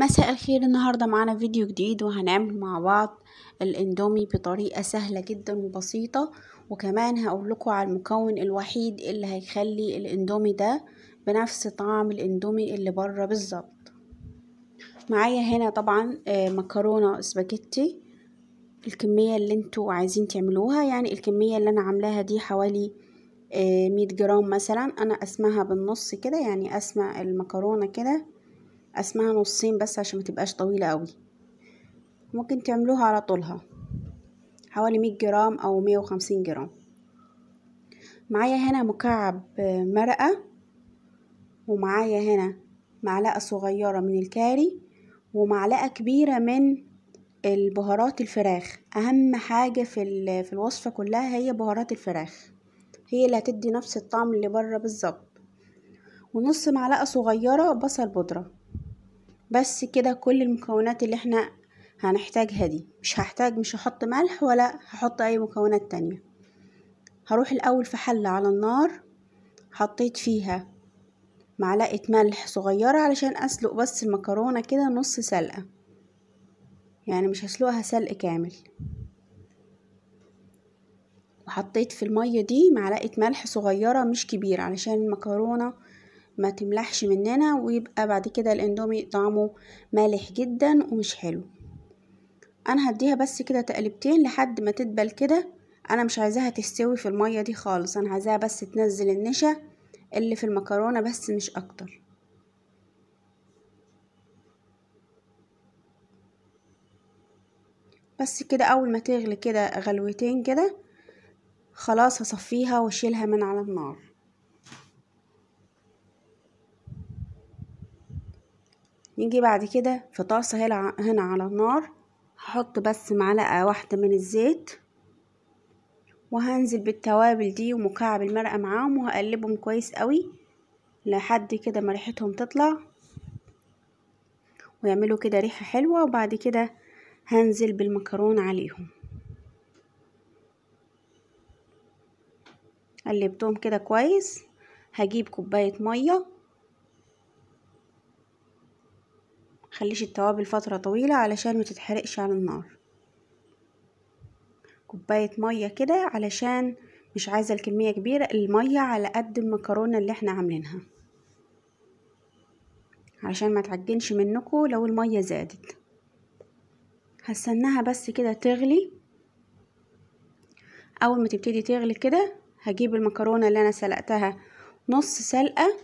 مساء الخير النهاردة معنا فيديو جديد وهنعمل مع بعض الاندومي بطريقة سهلة جدا وبسيطة وكمان هقول لكم على المكون الوحيد اللي هيخلي الاندومي ده بنفس طعم الاندومي اللي بره بالظبط معايا هنا طبعا آه، مكرونة سباجيتي الكمية اللي انتوا عايزين تعملوها يعني الكمية اللي انا عاملاها دي حوالي آه، مية جرام مثلا انا اسمها بالنص كده يعني اسمى المكرونة كده اسمها نصين بس عشان ما تبقاش طويلة قوي ممكن تعملوها على طولها حوالي مية جرام او مية وخمسين جرام معايا هنا مكعب مرقة ومعايا هنا معلقة صغيرة من الكاري ومعلقة كبيرة من البهارات الفراخ اهم حاجة في, في الوصفة كلها هي بهارات الفراخ هي اللي هتدي نفس الطعم اللي بره بالظبط ونص معلقة صغيرة بصل بودرة بس كده كل المكونات اللي احنا هنحتاجها دي مش هحتاج مش هحط ملح ولا هحط اي مكونات تانية هروح الاول في حلة على النار حطيت فيها معلقة ملح صغيرة علشان اسلق بس المكرونة كده نص سلقة يعني مش هسلقها سلق كامل وحطيت في المية دي معلقة ملح صغيرة مش كبيرة علشان المكرونة ما تملحش مننا ويبقى بعد كده الاندومي طعمه مالح جدا ومش حلو انا هديها بس كده تقلبتين لحد ما تدبل كده انا مش عايزاها تستوي في المية دي خالص انا عايزاها بس تنزل النشا اللي في المكرونة بس مش اكتر بس كده اول ما تغلي كده غلوتين كده خلاص هصفيها واشيلها من على النار نيجي بعد كده في طاسة هنا على النار هحط بس معلقة واحدة من الزيت وهنزل بالتوابل دي ومكعب المرقة معاهم وهقلبهم كويس قوي لحد كده ما ريحتهم تطلع ويعملوا كده ريحة حلوة وبعد كده هنزل بالمكرونة عليهم قلبتهم كده كويس هجيب كوباية مية خليش التوابل فترة طويلة علشان ما تتحرقش على النار كوباية مية كده علشان مش عايزة الكمية كبيرة المية على قد المكرونة اللي احنا عاملينها علشان ما تعجنش منكو لو المية زادت هستناها بس كده تغلي اول ما تبتدي تغلي كده هجيب المكرونة اللي انا سلقتها نص سلقة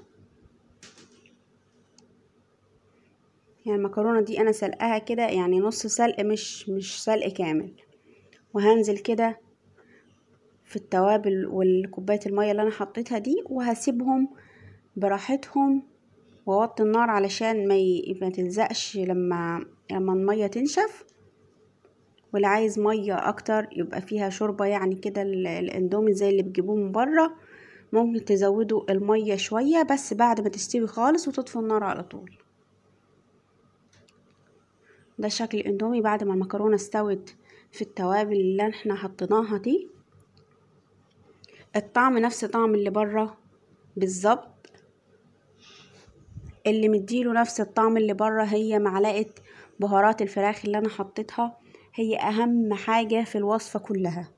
يعني المكرونة دي أنا سلقاها كده يعني نص سلق مش مش سلق كامل وهنزل كده في التوابل والكوباية المية اللي أنا حطيتها دي وهسيبهم براحتهم واوطي النار علشان ما, تلزقش لما لما المية تنشف واللي عايز مية أكتر يبقى فيها شوربة يعني كده الاندومي زي اللي بتجيبوه من بره ممكن تزودوا المية شوية بس بعد ما تستوي خالص وتطفي النار على طول ده شكل الاندومي بعد ما المكرونه استوت في التوابل اللي احنا حطيناها دي الطعم نفس طعم اللي بره بالظبط اللي مديله نفس الطعم اللي بره هي معلقه بهارات الفراخ اللي انا حطيتها هي اهم حاجه في الوصفه كلها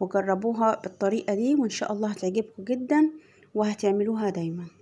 وجربوها بالطريقه دي وان شاء الله هتعجبكم جدا وهتعملوها دايما